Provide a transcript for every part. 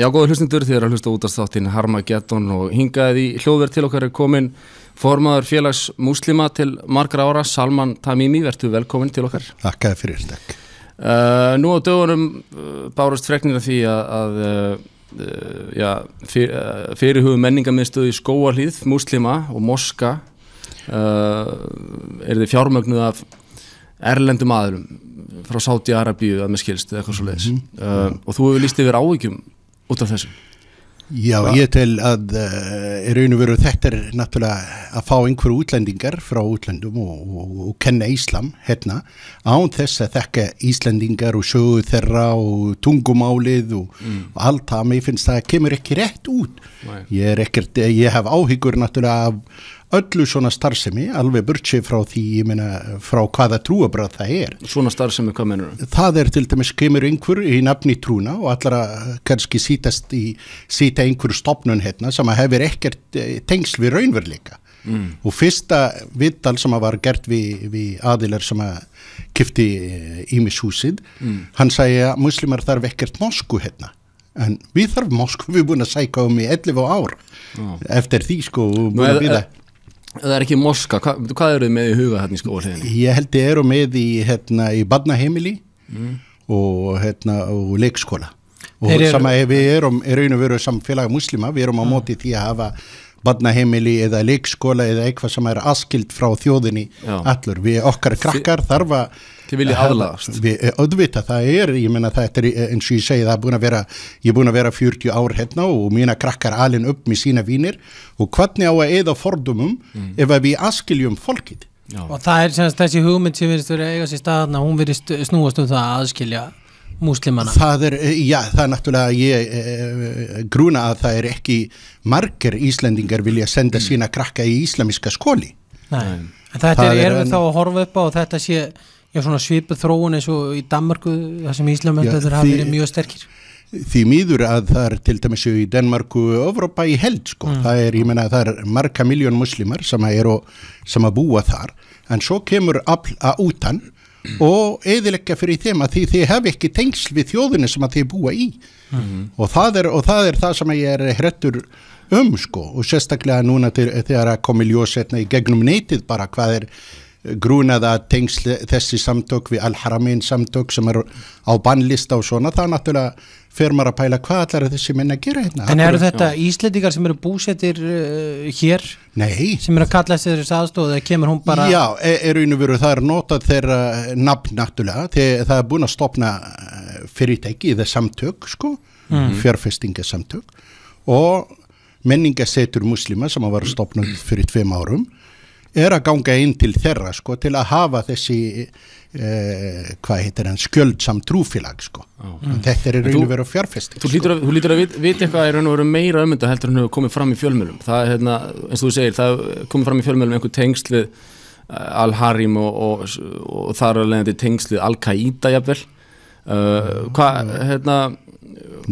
Já, góða hlustendur, þið eru að hlusta út af þáttinn Harmageddon og hingaðið í hljóðverð til okkar er komin formadur félags muslima til margra ára, Salman Tamimi, vertu velkomin til okkar. Takk að fyrir, takk. Uh, nú á dögunum uh, eh, bárast freknir af því að, að uh, eh, já, fyr, fyrirhugu menningamiðstöðu í skóarlýð, muslima og moska er þið fjármögnuð af erlendum aðlum frá Sáti Arabíu að með skilstu eitthvað svo leiðis mm -hmm. og þú hefur líst yfir ávíkjum út af þessu? Já, Hva? ég tel að uh, eh, er raun og veru þetta er náttúrulega að fá einhverju útlendingar frá útlendum og, og, og kenna Íslam hérna án þess að þekka Íslendingar og sjöðu þeirra og tungumálið og, mm. og allt það, mér finnst það kemur ekki rétt út. Nei. Ég er ekkert, ég hef áhyggur náttúrulega af öllu svona starfsemi, alveg burtsi frá því, ég meina, frá hvaða trúabröð það er. Svona starfsemi, hvað mennur það? Það er til dæmis, kemur einhver í nafni trúna og allra eh, kannski sítast í, síta einhver stopnun hérna sem hefur ekkert eh, tengsl við raunverleika. Mm. Og fyrsta vittal sem var gert við, við aðilar sem að kifti Ímis eh, húsið, mm. hann sagði að muslimar þarf ekkert norsku hérna en við þarfum á sko, við erum búin að sæka um í 11 ár ah. eftir því sko, og búin að viða Það er ekki morska, Hva, hvað eru þið með í huga hérna í skóliðinni? Ég held ég eru með í, hérna, í badnaheimili mm. og, hérna, og leikskóla og eru... sama, við erum í raun og veru samfélagi muslima, við erum á mm. móti því að hafa badnaheimili eða leikskóla eða eitthvað sem er askild frá þjóðinni Já. allur, við okkar krakkar þarf að Þið viljið aðlagast Öðvita, eh, það er, ég menna það er eh, eins og ég segi, það er búin að vera ég er búin að vera 40 ár hérna og mína krakkar alin upp með sína vínir og hvernig á að eða fordumum mm. ef að við askiljum fólkið Já. Og það er semst þessi hugmynd sem verist verið eigast í staðarna, hún verist snúast um það að aðskilja múslimana Það er, eh, já, það er náttúrulega ég eh, gruna að það er ekki margir Íslandingar vilja senda mm. sína krakka í íslamiska skóli Nei, en þetta það er, er við þá að horfa upp á og þetta sé Já, svona svipa þróun eins og í Danmarku það sem Íslamöndaður hafi verið mjög sterkir Því mýður að það er til dæmis í Danmarku og Evrópa í held sko. mm. það er, ég menna, það er marga miljón muslimar sem að, sem að búa þar en svo kemur afl að útan mm. og eðilegja fyrir þeim að því þið hef ekki tengsl við þjóðinu sem að þið búa í mm. og, það er, og það er það sem ég er hrettur um sko og sérstaklega núna til, þegar að komi ljósetna hérna í gegnum neytið bara hvað er grunað að tengsli þessi samtök við Al-Haramin samtök sem eru á bannlista og svona það er náttúrulega fyrir maður að pæla hvað allar þessi menna að gera hérna. En eru þetta íslendingar sem eru búsettir uh, hér? Nei. Sem eru að kalla þessi þessi aðstóð eða kemur hún bara? Já, e, er unnveru það er notað þeirra nafn náttúrulega þegar það er búin að stopna eh, fyrirtæki eða samtök sko, mm. fjárfestingasamtök og menningasetur muslima sem var stopnað fyrir tveim árum er að ganga inn til þeirra sko til að hafa þessi eh, hvað heitir hann skjöldsamt trúfélag sko mm. þetta er raun og veru fjárfesting Þú lítur að, sko. að vita eitthvað er raun og veru meira ömynda um heldur en hefur komið fram í fjölmjölum það er hérna, eins og þú segir, það komið fram í fjölmjölum einhver tengsli eh, Al-Harim og, og, og, og þar er leðandi tengsli Al-Qaida jafnvel uh, hvað, hérna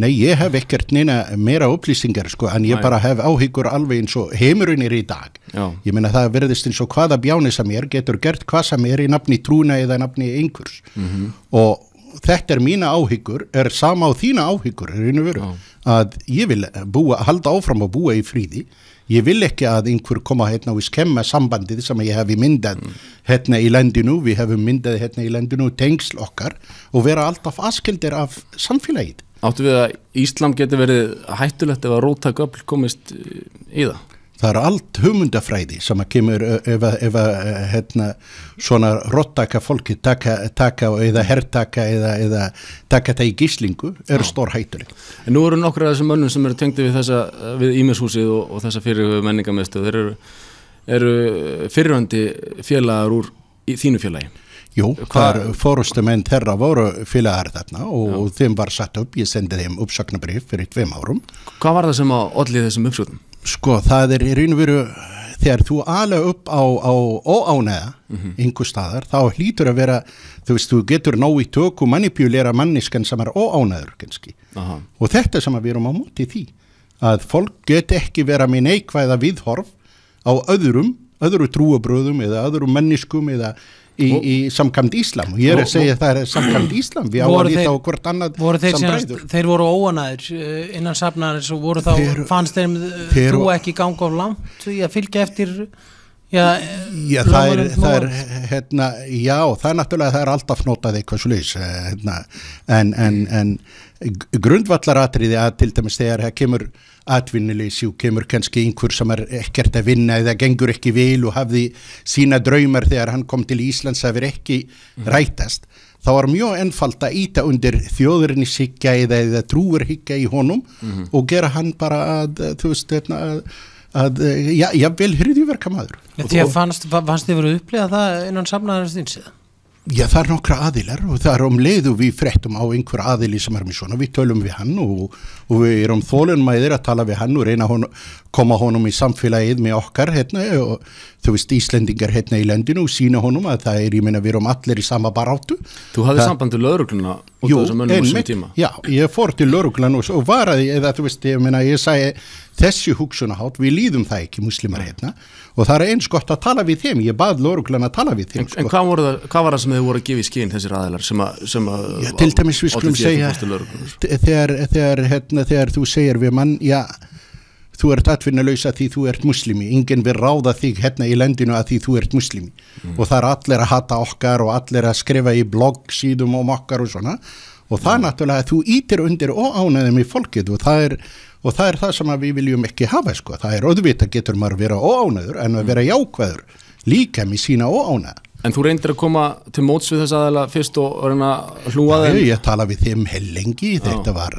Nei, ég hef ekkert neina meira upplýsingar sko en ég Næ. bara hef áhyggur alveg eins og heimurinn er í dag. Já. Ég minna það verðist eins og hvaða bjáni sem er getur gert hvað sem er í nafni trúna eða nafni einhvers mm -hmm. og þetta er mína áhyggur, er sama á þína áhyggur er einu veru Já. að ég vil búa, halda áfram að búa í fríði ég vil ekki að einhver koma hérna og skemma sambandið sem ég hef myndað mm. hérna í landinu, við hefum myndað hérna í landinu tengsl okkar og vera alltaf askeldir af samfélagið Áttu við að Íslam getur verið hættulegt ef að rótagöfl komist í það? Það eru allt hugmyndafræði sem að kemur ef að hérna, svona róttaka fólki taka, taka eða herrtaka eða, eða taka það í gíslingu eru stór hættulegt. En nú eru nokkru af þessum önnum sem eru tengdi við þessa, við Ímeshúsið og, og þessa fyrirhauðu menningamestu, þeir eru, eru fyrirhandi félagar úr í, þínu félagi? Jú, Hvar? þar fórustumenn þeirra voru félagar þarna og Já. þeim var satt upp, ég sendi þeim uppsöknabrif fyrir tveim árum. Hvað var það sem að allir þessum uppsöknum? Sko, það er í raun og veru, þegar þú ala upp á, á óánæða mm -hmm. einhver staðar, þá hlýtur að vera, þú veist, þú getur ná í tök og manipulera manniskan sem er óánæður, kannski. Aha. Og þetta sem við erum á móti því, að fólk get ekki vera með neikvæða viðhorf á öðrum, öðru trúabröðum eða öðrum menniskum eða í, í samkant Íslam og ég er að segja að það er samkant Íslam við áhuga líta á hvort annað voru þeir, sinna, þeir voru óanæðir eh, innan safnaðins og voru þá þeir, fannst þeim eh, þeir, þú ekki ganga of langt í að fylgja eftir já, eh, já það er, það er hérna, já það er náttúrulega það er alltaf notað eitthvað sluðis hérna, en, en, en grundvallaratriði að til dæmis þegar það kemur atvinnileysi og kemur kannski einhver sem er ekkert að vinna eða gengur ekki vel og hafði sína draumar þegar hann kom til Íslands að vera ekki mm -hmm. rætast þá var mjög ennfald að íta undir þjóðurnis higgja eða, eða trúur higgja í honum mm -hmm. og gera hann bara að, þú veist, hérna, að, að já, já, vel hriðjúverka maður En því að fannst þið voru upplegað það innan samnaðarins þins eða? Já það er nokkra aðilar og það er um leiðu við frektum á einhver aðili sem er með svona, við tölum við hann og, og við erum þólunmæðir að tala við hann og reyna að koma honum í samfélagið með okkar hérna og þú veist Íslendingar hérna í landinu og sína honum að það er, ég minna, við erum allir í sama baráttu. Þú hafði það... samband til laurugluna út af þessum önum og þessum tíma? Já, ég fór til laurugluna og, og var að, eða þú veist, ég minna, ég sagði þessi hugsunahátt, við líðum það ekki muslimar hérna og það er eins gott að tala við þeim, ég bað lóruglan að tala við þeim En, sko. en hvað, það, hvað var það sem þið voru að gefa í skinn þessir aðeinar sem að, sem að já, Til dæmis við skulum segja sko. þegar, þegar, hérna, þegar þú segir við mann, já þú ert atvinnuleysa því þú ert muslimi ingen vil ráða þig hérna í lendinu að því þú ert muslimi mm. og það er allir að hata okkar og allir að skrifa í blogg síðum om um okkar og svona og það mm. náttúrulega þú ítir undir óánaðum í fólkið og það er og það er það sem við viljum ekki hafa sko. það er auðvitað getur maður að vera óánaður en að vera jákvæður líka með sína óánað En þú reyndir að koma til móts við þess aðeila fyrst og reyna hlúaði en... Ég tala við þeim hellingi þetta var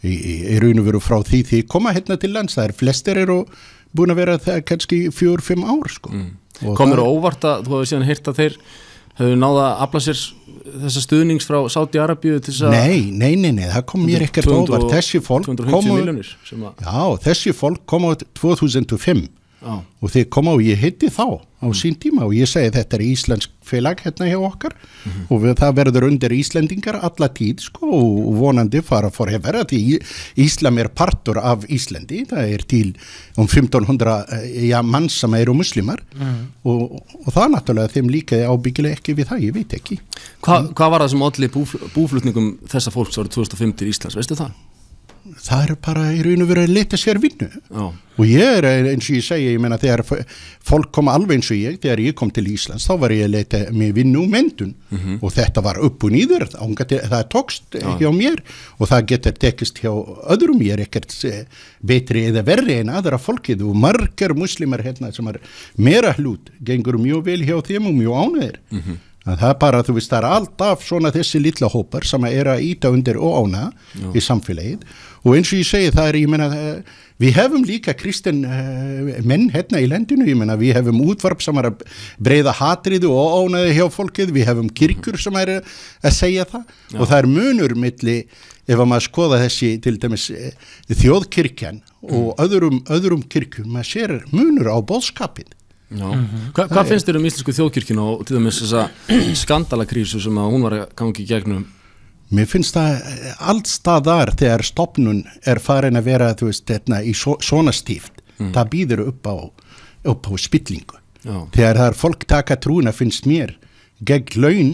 í, í raun og veru frá því því koma hérna til lands það er flestir eru búin að vera það kannski fjör-fimm ár sko. mm. Komur það... óvart að þú hefði síðan hýrt að þeir Hefur náða að afla sér þessa stuðnings frá Sáti-Arabíu til þess að... Nei, nei, nei, nei, það kom mér ekkert ofar. Þessi fólk komu... 250 miljonir sem að... Já, þessi fólk komu 2005 Já. og þeir koma og ég hitti þá á mm. sín tíma og ég segi þetta er íslensk félag hérna hjá okkar mm -hmm. og við, það verður undir Íslendingar alla tíð sko, og vonandi fara fór hefur því Íslam er partur af Íslandi það er til um 1500 eh, ja, mann sem eru muslimar mm -hmm. og, og það náttúrulega þeim líka ábyggilega ekki við það, ég veit ekki Hva, Hvað var það sem allir búflutningum þessa fólks árið 2005 í Íslands, veistu það? það er bara í raun og verið að leta sér vinnu Já. og ég er eins og ég segi ég meina þegar fólk koma alveg eins og ég þegar ég kom til Íslands þá var ég að leta með vinnu og um myndun mm -hmm. og þetta var upp og nýður það tókst Já. hjá mér og það getur tekist hjá öðrum ég er ekkert eh, betri eða verri en aðra fólkið og margar muslimar hérna sem er meira hlut gengur mjög vel hjá þeim og mjög ánæður mm -hmm. En það er bara, þú veist, það er alltaf svona þessi lilla hópar sem er að íta undir og ána Jú. í samfélagið og eins og ég segi það er, ég menna, eh, við hefum líka kristin eh, menn hérna í lendinu, ég menna, við hefum útvarp sem er að breyða hatriðu og ánaði hjá fólkið, við hefum kirkur sem er að segja það Já. og það er munur milli ef að maður skoða þessi til dæmis eh, þjóðkirkjan og mm. öðrum, öðrum kirkjum, maður sér munur á bóðskapin Mm -hmm. Hva, hvað finnst þér um íslensku þjóðkirkina og til dæmis þessa skandalakrísu sem að hún var að gangi í gegnum? Mér finnst það eh, allstaðar þegar stopnun er farin að vera veist, þetta, hérna, í so, svona stíft mm. það býður upp á, á spillingu þegar þar fólk taka trúna finnst mér gegn laun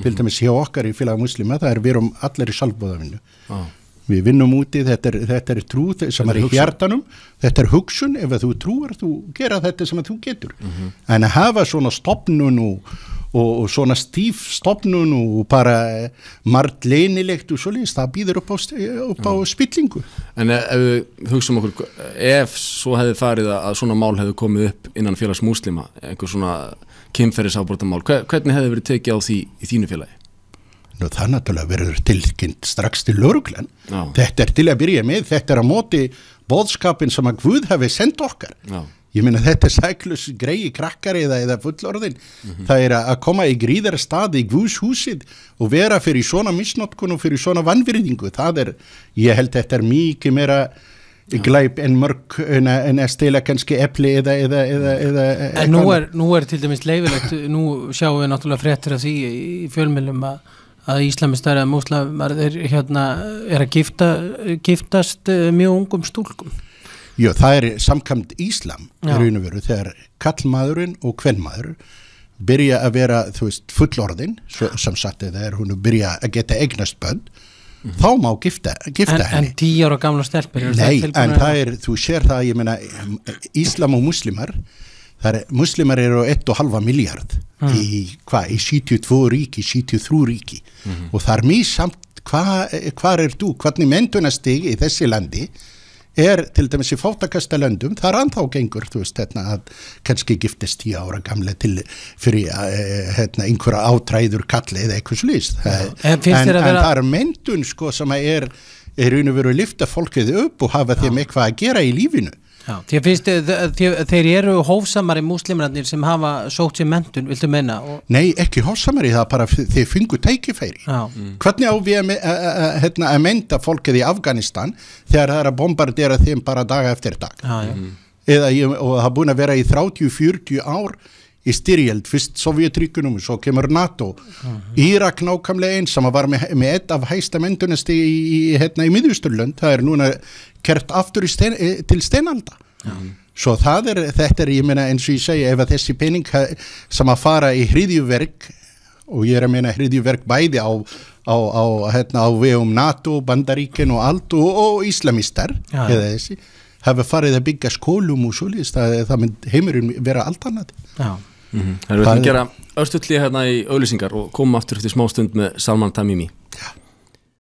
til mhm. dæmis hjá okkar í félag muslima það er við um allir í sjálfbóðafinnu við vinnum úti, þetta er, þetta er trú sem þetta er í hjartanum, þetta er hugsun ef þú trúar, þú gera þetta sem þú getur, mm -hmm. en að hafa svona stopnun og, og, og svona stíf stopnun og bara eh, margt leinilegt og svolítið það býður upp á, upp á spillingu En eh, ef við hugsaum okkur ef svo hefði farið að svona mál hefði komið upp innan félags múslima einhver svona kynferðisábrotamál, hvernig hefði verið tekið á því í þínu félagi? nú það náttúrulega verður tilkynnt strax til lauruglan þetta er til að byrja með, þetta er að móti bóðskapin sem að Guð hafi sendt okkar Já. ég minna þetta er sæklus grei krakkar eða, eða fullorðin mm -hmm. það er að koma í gríðar staði í Guðs húsið og vera fyrir svona misnotkun og fyrir svona vannvirðingu það er, ég held þetta er mikið meira glæp en mörg en að stela kannski eppli eða, eða, eða, eða En nú er, nú er til dæmis leifilegt, nú sjáum við náttúrulega fréttir að því í fjölmjölum að að íslamistar eða múslamar er, hérna, er að gifta, giftast eh, mjög ungum stúlkum Jó, það er samkamd íslam er veru, þegar kallmaðurinn og kvennmaður byrja að vera þú veist fullorðin svo, sem sagt þegar hún byrja að geta eignast bönn mm -hmm. þá má gifta, gifta en, henni En tíjar og gamla stelpur Nei, en það er, þú sér það, ég menna Íslam og muslimar Er, muslimar eru á 1,5 miljard mm. í, mhm. hva, í 72 ríki, 73 ríki mm -hmm. og þar mjög samt hvað hva er þú, hvernig mentunastig í þessi landi er til dæmis í fátakasta löndum, þar anþá gengur, þú veist, hérna að kannski giftist tíu ára gamlega til fyrir eh, hérna, einhverja átræður kalli eða eitthvað slýst en, en, vera... en það er myndun sko sem er í raun og veru að lifta fólkið upp og hafa Já. þeim eitthvað að gera í lífinu Þér finnst þeir eru hófsamari múslimarannir sem hafa sótt sér mentun, viltu menna? Og... Nei, ekki hófsamari, það er bara þeir fengu tækifæri. Mm. Hvernig á við að menta hérna, fólkið í Afganistan þegar það er að bombardera þeim bara daga eftir dag? Já, já. Mm. Eða, og það er búin að vera í 30-40 ár í styrjöld, fyrst Sovjetríkunum svo kemur NATO, uh -huh. Írak nákvæmlega eins, sem var með, með eitt af hægsta mentunasti í, í, hérna, í miðjústurlönd það er núna kert aftur stein, eh, til steinalda uh -huh. svo er, þetta er, ég meina, eins og ég segja ef að þessi pening sem að fara í hriðjuverk og ég er að meina hriðjuverk bæði á á, á, hérna, á vegum NATO, Bandaríken og allt og, og Íslamistar uh -huh. eða þessi, hafa farið að byggja skólum og svolítið, það, það mynd heimurinn vera allt annað Já Mm -hmm. Það er verið að gera östutlið hérna í auðlýsingar og koma aftur eftir smá stund með Salman Tamimi. Já.